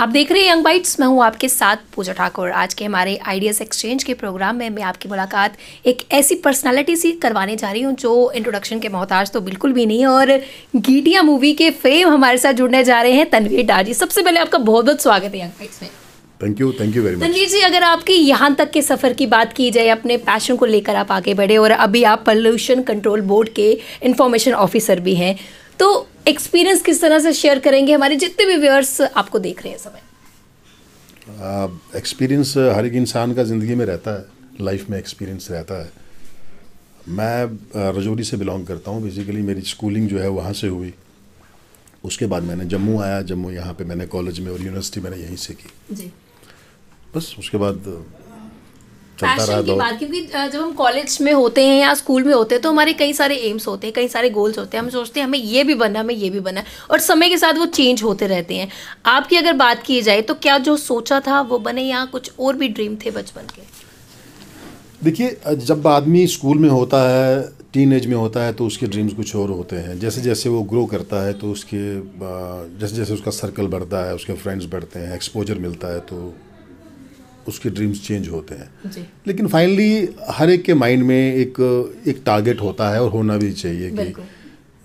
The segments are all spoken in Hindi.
आप देख रहे हैं यंग बाइट्स मैं हूं आपके साथ पूजा ठाकुर आज के हमारे आइडियाज़ एक्सचेंज के प्रोग्राम में मैं आपकी मुलाकात एक ऐसी पर्सनालिटी से करवाने जा रही हूं जो इंट्रोडक्शन के मोहताज तो बिल्कुल भी नहीं और गीटिया मूवी के फेम हमारे साथ जुड़ने जा रहे हैं तनवीर डाजी सबसे पहले आपका बहुत बहुत स्वागत है यंग बाइट्स में thank you thank you very much Tanveer ji अगर आपके यहाँ तक के सफ़र की बात की जाए अपने पैशन को लेकर आप आगे बढ़े और अभी आप पॉल्यूशन कंट्रोल बोर्ड के इन्फॉर्मेशन ऑफिसर भी हैं तो एक्सपीरियंस किस तरह से शेयर करेंगे हमारे जितने भी व्यूअर्स आपको देख रहे हैं समय एक्सपीरियंस हर एक इंसान का ज़िंदगी में रहता है लाइफ में एक्सपीरियंस रहता है मैं रजौरी से बिलोंग करता हूँ बेसिकली मेरी स्कूलिंग जो है वहाँ से हुई उसके बाद मैंने जम्मू आया जम्मू यहाँ पे मैंने कॉलेज में और यूनिवर्सिटी मैंने यहीं से की जी बस उसके बाद चलता रहा की बात क्योंकि जब हम कॉलेज में होते हैं या स्कूल में होते हैं तो हमारे कई सारे एम्स होते हैं कई सारे गोल्स होते हैं हम सोचते हैं हमें ये भी बनना हमें ये भी बनना और समय के साथ वो चेंज होते रहते हैं आपकी अगर बात की जाए तो क्या जो सोचा था वो बने या कुछ और भी ड्रीम थे बचपन के देखिए जब आदमी स्कूल में होता है टीन एज में होता है तो उसके ड्रीम्स कुछ और होते हैं जैसे जैसे वो ग्रो करता है तो उसके जैसे जैसे उसका सर्कल बढ़ता है उसके फ्रेंड्स बढ़ते हैं एक्सपोजर मिलता है तो उसके ड्रीम्स चेंज होते हैं लेकिन फाइनली हर एक के माइंड में एक एक टारगेट होता है और होना भी चाहिए कि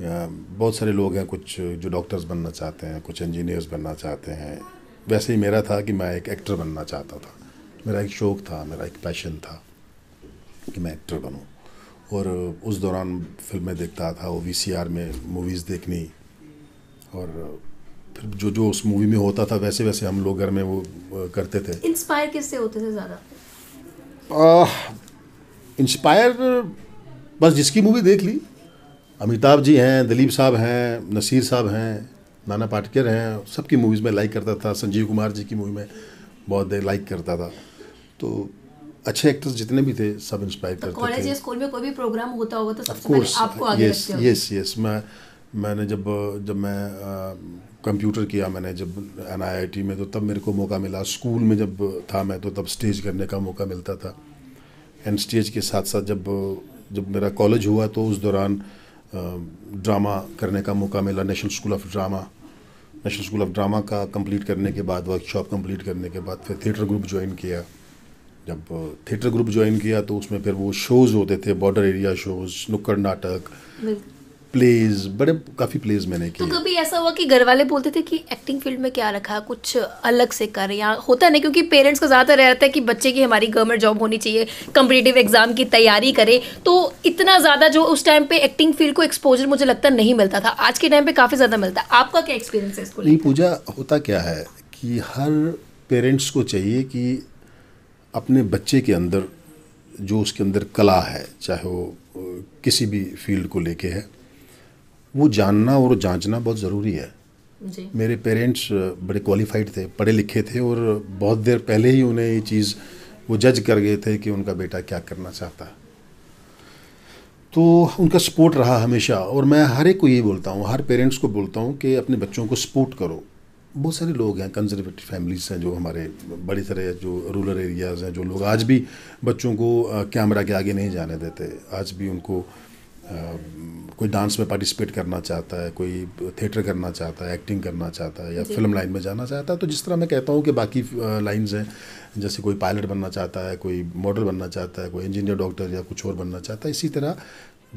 बहुत सारे लोग हैं कुछ जो डॉक्टर्स बनना चाहते हैं कुछ इंजीनियर्स बनना चाहते हैं वैसे ही मेरा था कि मैं एक एक्टर बनना चाहता था मेरा एक शौक़ था मेरा एक पैशन था कि मैं एक्टर बनूँ और उस दौरान फिल्में देखता था ओ वी में मूवीज़ देखनी और जो जो उस मूवी में होता था वैसे वैसे हम लोग घर में वो करते थे इंस्पायर किससे होते थे ज़्यादा इंस्पायर बस जिसकी मूवी देख ली अमिताभ जी हैं दिलीप साहब हैं नसीर साहब हैं नाना पाटकर हैं सबकी मूवीज़ में लाइक करता था संजीव कुमार जी की मूवी में बहुत देर लाइक करता था तो अच्छे एक्टर्स जितने भी थे सब इंस्पायर तो करते कॉलेज या स्कूल में कोई भी प्रोग्राम होता होगा तो सबसे पहले आपको आगे यस यस यस मैं मैंने जब जब मैं कंप्यूटर किया मैंने जब एन में तो तब मेरे को मौका मिला स्कूल में जब था मैं तो तब स्टेज करने का मौका मिलता था एंड स्टेज के साथ साथ जब जब मेरा कॉलेज हुआ तो उस दौरान ड्रामा करने का मौका मिला National School of Drama National School of Drama का कंप्लीट करने के बाद वर्कशॉप कंप्लीट करने के बाद फिर थिएटर ग्रुप ज्वाइन किया जब थिएटर ग्रुप ज्वाइन किया तो उसमें फिर वो शोज़ होते थे बॉर्डर एरिया शोज़ नुक्कड़ नाटक प्लेज बड़े काफ़ी प्लेज मैंने की तो कभी ऐसा हुआ कि घर वाले बोलते थे कि एक्टिंग फील्ड में क्या रखा कुछ अलग से कर या होता नहीं क्योंकि पेरेंट्स का ज़्यादातर रहता है कि बच्चे की हमारी गवर्नमेंट जॉब होनी चाहिए कम्पिटेटिव एग्ज़ाम की तैयारी करे तो इतना ज़्यादा जो उस टाइम पे एक्टिंग फील्ड को एक्सपोजर मुझे लगता नहीं मिलता था आज के टाइम पर काफ़ी ज़्यादा मिलता है आपका क्या एक्सपीरियंस है इसको नहीं पूजा होता क्या है कि हर पेरेंट्स को चाहिए कि अपने बच्चे के अंदर जो उसके अंदर कला है चाहे वो किसी भी फील्ड को लेके है वो जानना और जांचना बहुत ज़रूरी है जी। मेरे पेरेंट्स बड़े क्वालिफाइड थे पढ़े लिखे थे और बहुत देर पहले ही उन्हें ये चीज़ वो जज कर गए थे कि उनका बेटा क्या करना चाहता तो उनका सपोर्ट रहा हमेशा और मैं हर एक को यही बोलता हूँ हर पेरेंट्स को बोलता हूँ कि अपने बच्चों को सपोर्ट करो बहुत सारे लोग हैं कंजर्वेटिव फैमिलीज हैं जो हमारे बड़ी तरह जो रूरल एरियाज़ हैं जो लोग आज भी बच्चों को कैमरा के आगे नहीं जाने देते आज भी उनको कोई डांस में पार्टिसिपेट करना चाहता है कोई थिएटर करना चाहता है एक्टिंग करना चाहता है या फिल्म लाइन में जाना चाहता है तो जिस तरह मैं कहता हूँ कि बाकी लाइंस हैं जैसे कोई पायलट बनना चाहता है कोई मॉडल बनना चाहता है कोई इंजीनियर डॉक्टर या कुछ और बनना चाहता है इसी तरह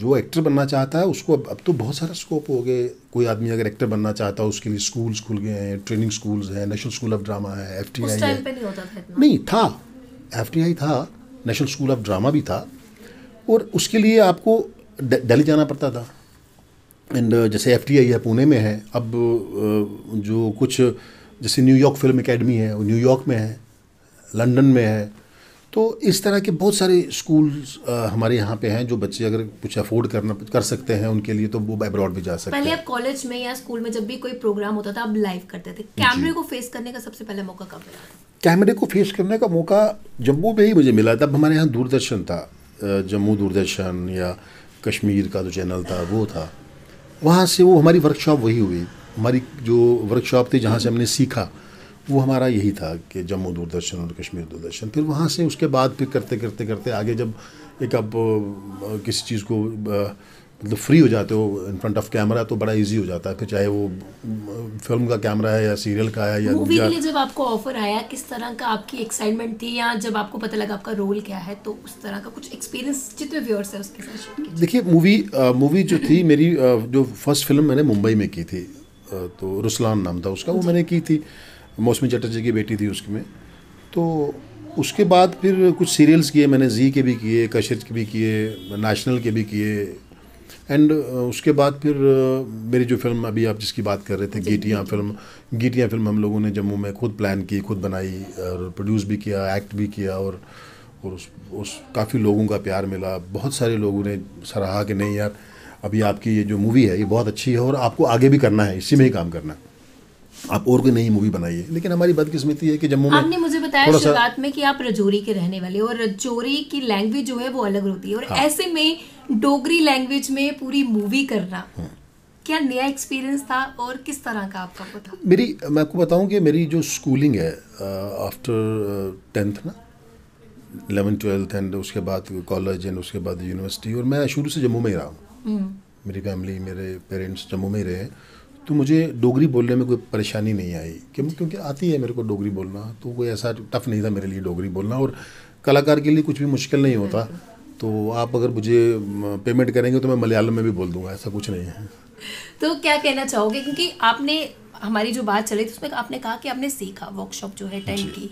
जो एक्टर बनना चाहता है उसको अब, अब तो बहुत सारा स्कोप हो गए कोई आदमी अगर एक्टर बनना चाहता है उसके लिए स्कूल्स खुल गए हैं ट्रेनिंग स्कूल्स हैं नेशनल स्कूल ऑफ ड्रामा है एफ टी आई नहीं था एफ टी आई था नेशनल स्कूल ऑफ ड्रामा भी था और उसके लिए आपको दिल्ली जाना पड़ता था एंड uh, जैसे एफ टी आई है पुणे में है अब uh, जो कुछ जैसे न्यूयॉर्क फिल्म एकेडमी है वो न्यूयॉर्क में है लंदन में है तो इस तरह के बहुत सारे स्कूल्स uh, हमारे यहाँ पे हैं जो बच्चे अगर कुछ अफोर्ड करना कर सकते हैं उनके लिए तो वो अब्रॉड भी जा सकते हैं पहले आप कॉलेज में या स्कूल में जब भी कोई प्रोग्राम होता था आप लाइव करते थे कैमरे को फेस करने का सबसे पहला मौका कब मिला कैमरे को फेस करने का मौका जम्मू में ही मुझे मिला तब हमारे यहाँ दूरदर्शन था जम्मू दूरदर्शन या कश्मीर का जो चैनल था वो था वहाँ से वो हमारी वर्कशॉप वही हुई हमारी जो वर्कशॉप थी जहाँ से हमने सीखा वो हमारा यही था कि जम्मू दूरदर्शन और कश्मीर दूरदर्शन फिर वहाँ से उसके बाद फिर करते करते करते आगे जब एक अब किसी चीज़ को मतलब फ्री हो जाते हो इन फ्रंट ऑफ कैमरा तो बड़ा इजी हो जाता है फिर चाहे वो फिल्म का कैमरा है या सीरियल का है या मूवी के लिए जब आपको ऑफर आया किस तरह का आपकी एक्साइटमेंट थी या जब आपको पता लगा आपका रोल क्या है तो उस तरह का कुछ एक्सपीरियंस जितने व्यूअर्स है उसके साथ देखिए मूवी मूवी जो थी मेरी जो फर्स्ट फिल्म मैंने मुंबई में की थी तो रुस्लान नाम था उसका वो मैंने की थी मौसमी चटर्जी की बेटी थी उसमें तो उसके बाद फिर कुछ सीरियल्स किए मैंने जी के भी किए कशिश के भी किए नेशनल के भी किए एंड uh, उसके बाद फिर uh, मेरी जो फिल्म अभी आप जिसकी बात कर रहे थे गीटियाँ फिल्म गीटियाँ फिल्म हम लोगों ने जम्मू में खुद प्लान की खुद बनाई और प्रोड्यूस भी किया एक्ट भी किया और और उस उस काफ़ी लोगों का प्यार मिला बहुत सारे लोगों ने सराहा कि नहीं यार अभी आपकी ये जो मूवी है ये बहुत अच्छी है और आपको आगे भी करना है इसी में ही काम करना है आप और कोई नई मूवी बनाइए लेकिन हमारी बदकिस्मती है कि जम्मू में आपने मुझे बताया शुरुआत में कि आप रजौरी के रहने वाले और रजौरी की लैंग्वेज जो है वो अलग होती है और हाँ। ऐसे में डोगरी लैंग्वेज में पूरी मूवी करना क्या नया एक्सपीरियंस था और किस तरह का आपका पता मेरी मैं आपको बताऊं कि मेरी जो स्कूलिंग है आफ्टर टेंथ ना इलेवन ट्वेल्थ एंड उसके बाद कॉलेज एंड उसके बाद यूनिवर्सिटी और मैं शुरू से जम्मू में ही रहा हूँ हम्म। मेरी फैमिली मेरे पेरेंट्स जम्मू में ही रहे हैं तो मुझे डोगरी बोलने में कोई परेशानी नहीं आई क्योंकि क्योंकि आती है मेरे को डोगरी बोलना तो कोई ऐसा टफ नहीं था मेरे लिए डोगरी बोलना और कलाकार के लिए कुछ भी मुश्किल नहीं होता तो आप अगर मुझे पेमेंट करेंगे तो मैं मलयालम में भी बोल दूंगा ऐसा कुछ नहीं है तो क्या कहना चाहोगे क्योंकि आपने हमारी जो बात चली थी उसमें आपने कहा कि आपने सीखा वर्कशॉप जो है टाइम की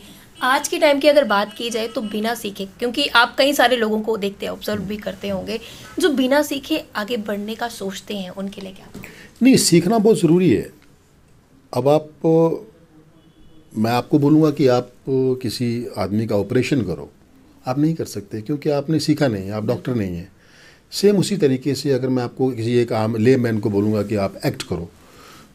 आज के टाइम की अगर बात की जाए तो बिना सीखे क्योंकि आप कई सारे लोगों को देखते हैं ऑब्जर्व भी करते होंगे जो बिना सीखे आगे बढ़ने का सोचते हैं उनके लिए क्या नहीं सीखना बहुत ज़रूरी है अब आप मैं आपको बोलूँगा कि आप किसी आदमी का ऑपरेशन करो आप नहीं कर सकते क्योंकि आपने सीखा नहीं है आप डॉक्टर नहीं हैं सेम उसी तरीके से अगर मैं आपको किसी एक आम ले मैन को बोलूँगा कि आप एक्ट करो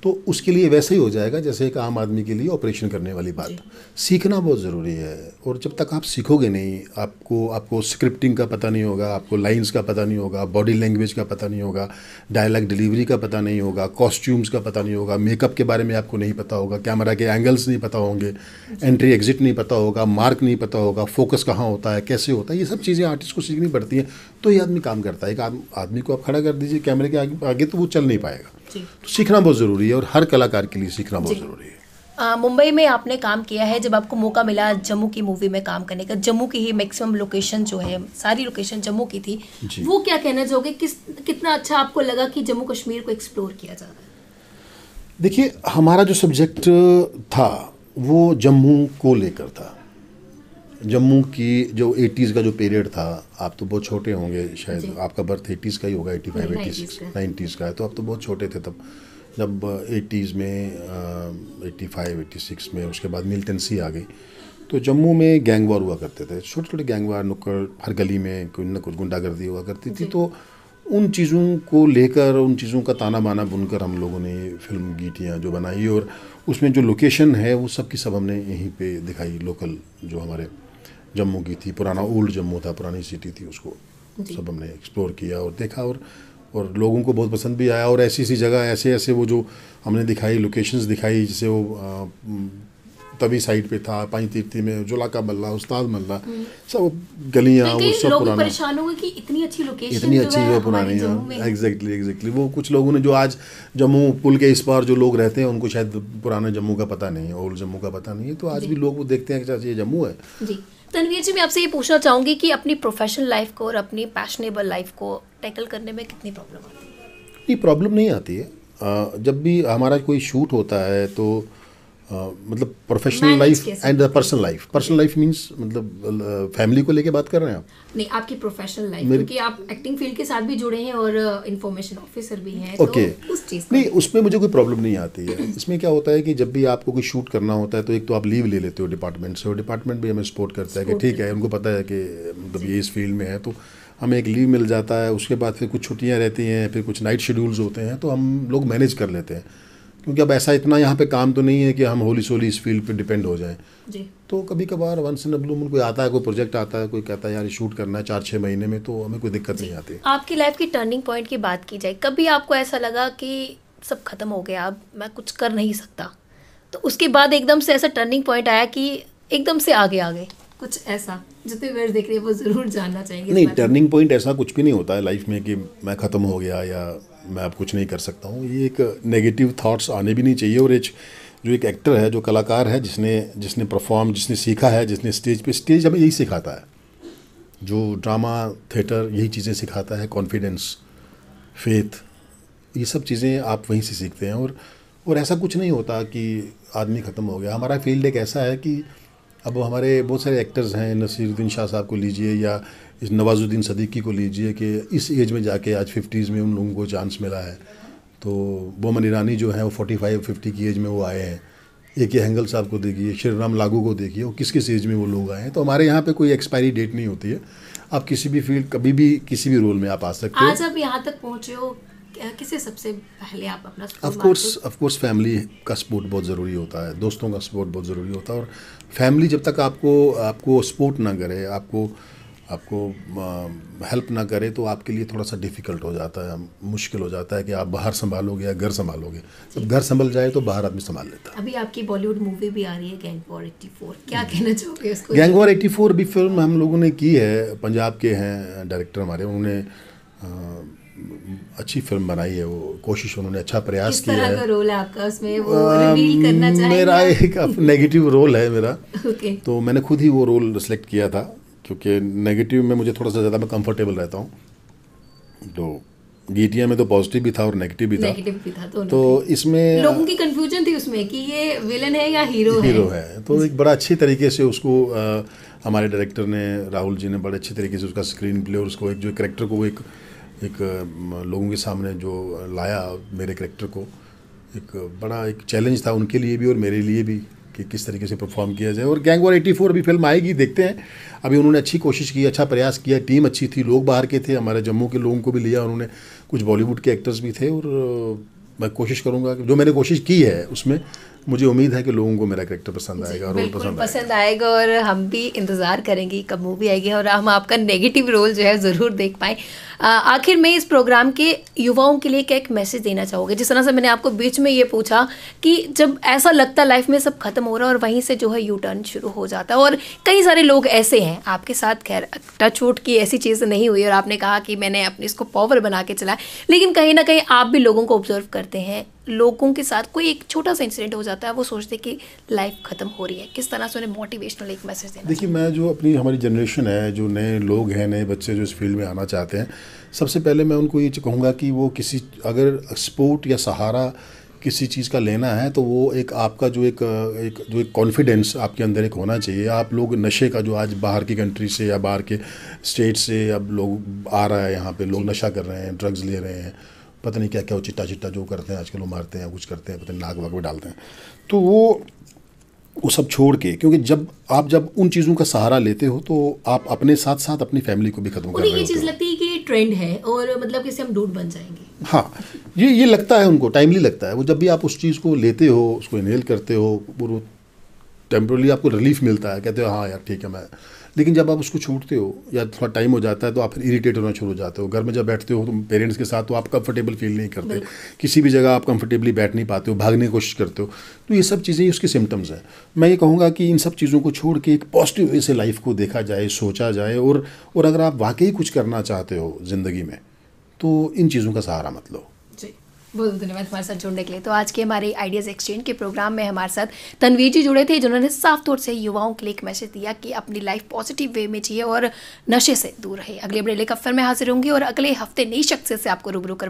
तो उसके लिए वैसे ही हो जाएगा जैसे एक आम आदमी के लिए ऑपरेशन करने वाली बात सीखना बहुत ज़रूरी है और जब तक आप सीखोगे नहीं आपको आपको स्क्रिप्टिंग का पता नहीं होगा आपको लाइंस का पता नहीं होगा बॉडी लैंग्वेज का पता नहीं होगा डायलॉग डिलीवरी का पता नहीं होगा कॉस्ट्यूम्स का पता नहीं होगा मेकअप के बारे में आपको नहीं पता होगा कैमरा के एंगल्स नहीं पता होंगे एंट्री एग्जिट नहीं पता होगा मार्क नहीं पता होगा फोकस कहाँ होता है कैसे होता है ये सब चीज़ें आर्टिस्ट को सीखनी पड़ती हैं तो ये आदमी काम करता है एक आदमी को आप खड़ा कर दीजिए कैमरे के आगे तो वो चल नहीं पाएगा तो सीखना बहुत ज़रूरी है है और हर कलाकार के लिए सीखना बहुत ज़रूरी है मुंबई में आपने काम किया है जब आपको मौका मिला जम्मू की मूवी में काम करने का जम्मू की ही मैक्सिमम लोकेशन जो है सारी लोकेशन जम्मू की थी वो क्या कहना चाहोगे किस कितना अच्छा आपको लगा कि जम्मू कश्मीर को एक्सप्लोर किया जा रहा है देखिए हमारा जो सब्जेक्ट था वो जम्मू को लेकर था जम्मू की जो एटीज़ का जो पीरियड था आप तो बहुत छोटे होंगे शायद आपका बर्थ एटीज़ का ही होगा eighty five eighty six nineties का है तो आप तो बहुत छोटे थे तब जब एटीज़ में एट्टी फाइव एट्टी सिक्स में उसके बाद मिलिटेंसी आ गई तो जम्मू में गैंग वार हुआ करते थे छोटे छोटे गैंग वार नुक्कड़ हर गली में कोई ना कुछ गुंडागर्दी हुआ करती थी तो उन चीज़ों को लेकर उन चीज़ों का ताना बाना बुनकर हम लोगों ने फिल्म गीटियाँ जो बनाई और उसमें जो लोकेशन है वो सब की सब हमने यहीं पे दिखाई लोकल जो हमारे जम्मू की थी पुराना ओल्ड जम्मू था पुरानी सिटी थी उसको सब हमने एक्सप्लोर किया और देखा और और लोगों को बहुत पसंद भी आया और ऐसी ऐसी जगह ऐसे ऐसे वो जो हमने दिखाई लोकेशंस दिखाई जैसे वो तभी साइड पे था पाई तीर्थी में जुला का मल्ला उस्ताद मल्ला हम्म। सब गलियाँ तो वो सब पुराना कि इतनी अच्छी लोकेशन इतनी अच्छी जो पुरानी एग्जैक्टली एग्जैक्टली वो कुछ लोगों ने जो आज जम्मू पुल के इस पार जो लोग रहते हैं उनको शायद पुराने जम्मू का पता नहीं है ओल्ड जम्मू का पता नहीं है तो आज भी लोग वो देखते हैं कि ये जम्मू है तनवीर जी मैं आपसे ये पूछना चाहूँगी कि अपनी प्रोफेशनल लाइफ को और अपनी पैशनेबल लाइफ को टैकल करने में कितनी प्रॉब्लम आती है नहीं प्रॉब्लम नहीं आती है जब भी हमारा कोई शूट होता है तो मतलब professional life and the personal life personal life means मतलब फैमिली को लेके बात कर रहे हैं आप नहीं आपकी प्रोफेशनल लाइफ क्योंकि आप एक्टिंग फील्ड के साथ भी जुड़े हैं और इंफॉर्मेशन ऑफिसर भी हैं ओके तो उस चीज़ नहीं उसमें मुझे कोई प्रॉब्लम नहीं आती है इसमें क्या होता है कि जब भी आपको कोई शूट करना होता है तो एक तो आप लीव ले लेते हो डिपार्टमेंट से और डिपार्टमेंट भी हमें सपोर्ट करता है कि ठीक है उनको पता है कि मतलब ये इस फील्ड में है तो हमें एक लीव मिल जाता है उसके बाद फिर कुछ छुट्टियाँ रहती हैं फिर कुछ नाइट शेड्यूल्स होते हैं तो हम लोग मैनेज कर लेते हैं क्योंकि अब ऐसा इतना यहाँ पे काम तो नहीं है कि हम होली सोली इस फील्ड पे डिपेंड हो जाएं तो कभी कभार वंस इन अब्लू कोई आता है कोई प्रोजेक्ट आता है कोई कहता है यार शूट करना है चार छः महीने में तो हमें कोई दिक्कत नहीं आती आपकी लाइफ की टर्निंग पॉइंट की बात की जाए कभी आपको ऐसा लगा कि सब खत्म हो गया अब मैं कुछ कर नहीं सकता तो उसके बाद एकदम से ऐसा टर्निंग पॉइंट आया कि एकदम से आगे आ गए कुछ ऐसा जितने वेर देख रहे हैं वो ज़रूर जानना चाहेंगे नहीं टर्निंग पॉइंट ऐसा कुछ भी नहीं होता है लाइफ में कि मैं ख़त्म हो गया या मैं अब कुछ नहीं कर सकता हूँ ये एक नेगेटिव थाट्स आने भी नहीं चाहिए और एक जो एक एक्टर है जो कलाकार है जिसने जिसने परफॉर्म जिसने सीखा है जिसने स्टेज पे स्टेज हमें यही सिखाता है जो ड्रामा थिएटर यही चीज़ें सिखाता है कॉन्फिडेंस फेथ ये सब चीज़ें आप वहीं से सीखते हैं और और ऐसा कुछ नहीं होता कि आदमी ख़त्म हो गया हमारा फील्ड एक ऐसा है कि अब हमारे बहुत सारे एक्टर्स हैं नसीरुद्दीन शाह साहब को लीजिए या इस नवाजुद्दीन सदीकी को लीजिए कि इस एज में जाके आज फिफ्टीज़ में उन लोगों को चांस मिला है तो बोमन ईरानी जो है वो फोर्टी फाइव फिफ्टी की एज में वो आए हैं ए के हैंगल साहब को देखिए श्री राम लागू को देखिए वो किस किस एज में वो लोग आए हैं तो हमारे यहाँ पे कोई एक्सपायरी डेट नहीं होती है आप किसी भी फील्ड कभी भी किसी भी रोल में आप आ सकते हो आज आप यहाँ तक पहुँचे हो किसे सबसे पहले आप अपना of course of course family का सपोर्ट बहुत ज़रूरी होता है दोस्तों का सपोर्ट बहुत ज़रूरी होता है और फैमिली जब तक आपको आपको सपोर्ट ना करे आपको आपको हेल्प ना करे तो आपके लिए थोड़ा सा डिफ़िकल्ट हो जाता है मुश्किल हो जाता है कि आप बाहर संभालोगे या घर संभालोगे जब घर संभल जाए तो बाहर आदमी संभाल लेता है अभी आपकी बॉलीवुड मूवी भी आ रही है गैंग वॉर फोर क्या कहना चाहोगे उसको गैंग वॉर 84 भी फिल्म हम लोगों ने की है पंजाब के हैं डायरेक्टर हमारे उन्होंने अच्छी फिल्म बनाई है वो कोशिश उन्होंने अच्छा प्रयास किया है रोल है आपका उसमें वो आ, करना मेरा एक नेगेटिव रोल है मेरा okay. तो मैंने खुद ही वो रोल सेलेक्ट किया था क्योंकि नेगेटिव में मुझे थोड़ा सा ज़्यादा मैं कंफर्टेबल रहता हूँ तो गीटिया में तो पॉजिटिव भी था और नेगेटिव भी था भी था तो, तो इसमें लोगों की कंफ्यूजन थी उसमें कि ये विलन है या हीरो है हीरो है तो एक बड़ा अच्छी तरीके से उसको हमारे डायरेक्टर ने राहुल जी ने बड़े अच्छी तरीके से उसका स्क्रीन प्ले और उसको एक जो करेक्टर को वो एक एक लोगों के सामने जो लाया मेरे करेक्टर को एक बड़ा एक चैलेंज था उनके लिए भी और मेरे लिए भी कि किस तरीके से परफॉर्म किया जाए और गैंग वॉर एटी फोर अभी फिल्म आएगी देखते हैं अभी उन्होंने अच्छी कोशिश की अच्छा प्रयास किया टीम अच्छी थी लोग बाहर के थे हमारे जम्मू के लोगों को भी लिया उन्होंने कुछ बॉलीवुड के एक्टर्स भी थे और मैं कोशिश करूंगा कि जो मैंने कोशिश की है उसमें मुझे उम्मीद है कि लोगों को मेरा करेक्टर पसंद आएगा रोल पसंद पसंद आएगा और हम भी इंतज़ार करेंगे कब मूवी आएगी और हम आपका नेगेटिव रोल जो है ज़रूर देख पाएँ आखिर में इस प्रोग्राम के युवाओं के लिए क्या एक मैसेज देना चाहोगे जिस तरह से मैंने आपको बीच में ये पूछा कि जब ऐसा लगता लाइफ में सब खत्म हो रहा है और वहीं से जो है यू टर्न शुरू हो जाता है और कई सारे लोग ऐसे हैं आपके साथ खैर टच वोट की ऐसी चीज़ नहीं हुई और आपने कहा कि मैंने अपने इसको पावर बना के चलाया लेकिन कहीं ना कहीं आप भी लोगों को ऑब्जर्व कर करते हैं लोगों के साथ कोई एक छोटा सा इंसिडेंट हो जाता है वो सोचते हैं कि लाइफ ख़त्म हो रही है किस तरह से उन्हें मोटिवेशनल एक मैसेज देना देखिए मैं जो अपनी हमारी जनरेशन है जो नए लोग हैं नए बच्चे जो इस फील्ड में आना चाहते हैं सबसे पहले मैं उनको ये कहूँगा कि वो किसी अगर सपोर्ट या सहारा किसी चीज़ का लेना है तो वो एक आपका जो एक एक जो एक कॉन्फिडेंस आपके अंदर एक होना चाहिए आप लोग नशे का जो आज बाहर की कंट्री से या बाहर के स्टेट से अब लोग आ रहा है यहाँ पे लोग नशा कर रहे हैं ड्रग्स ले रहे हैं पता नहीं क्या क्या वो चिट्टा चिट्टा जो करते हैं आजकल वो मारते हैं कुछ करते हैं पता नहीं नाग वाग भी डालते हैं तो वो वो सब छोड़ के क्योंकि जब आप जब उन चीज़ों का सहारा लेते हो तो आप अपने साथ साथ अपनी फैमिली को भी खत्म कर रहे हो ये चीज़ लगती है कि ट्रेंड है और मतलब कैसे हम डूट बन जाएंगे हाँ ये ये लगता है उनको टाइमली लगता है वो जब भी आप उस चीज़ को लेते हो उसको इनहेल करते हो वो टेम्प्रोली आपको रिलीफ मिलता है कहते हो हाँ यार ठीक है मैं लेकिन जब आप उसको छूटते हो या थोड़ा टाइम हो जाता है तो आप फिर इरीटेट होना शुरू हो जाते हो घर में जब बैठते हो तो पेरेंट्स के साथ तो आप कंफर्टेबल फील नहीं करते किसी भी जगह आप कंफर्टेबली बैठ नहीं पाते हो भागने की कोशिश करते हो तो ये सब चीज़ें उसके सिम्टम्स हैं मैं ये कहूँगा कि इन सब चीज़ों को छोड़ के एक पॉजिटिव वे से लाइफ को देखा जाए सोचा जाए और और अगर आप वाकई कुछ करना चाहते हो ज़िंदगी में तो इन चीज़ों का सहारा मत लो बहुत धन्यवाद हमारे साथ जुड़ने के लिए तो आज के हमारे आइडियाज़ एक्सचेंज के प्रोग्राम में हमारे साथ तनवीर जी जुड़े थे जिन्होंने साफ तौर से युवाओं के लिए एक मैसेज दिया कि अपनी लाइफ पॉजिटिव वे में चाहिए और नशे से दूर रहे अगले बड़े लेकिन फिर मैं हाजिर होंगी और अगले हफ्ते नई शख्सियत से आपको रूबरू कर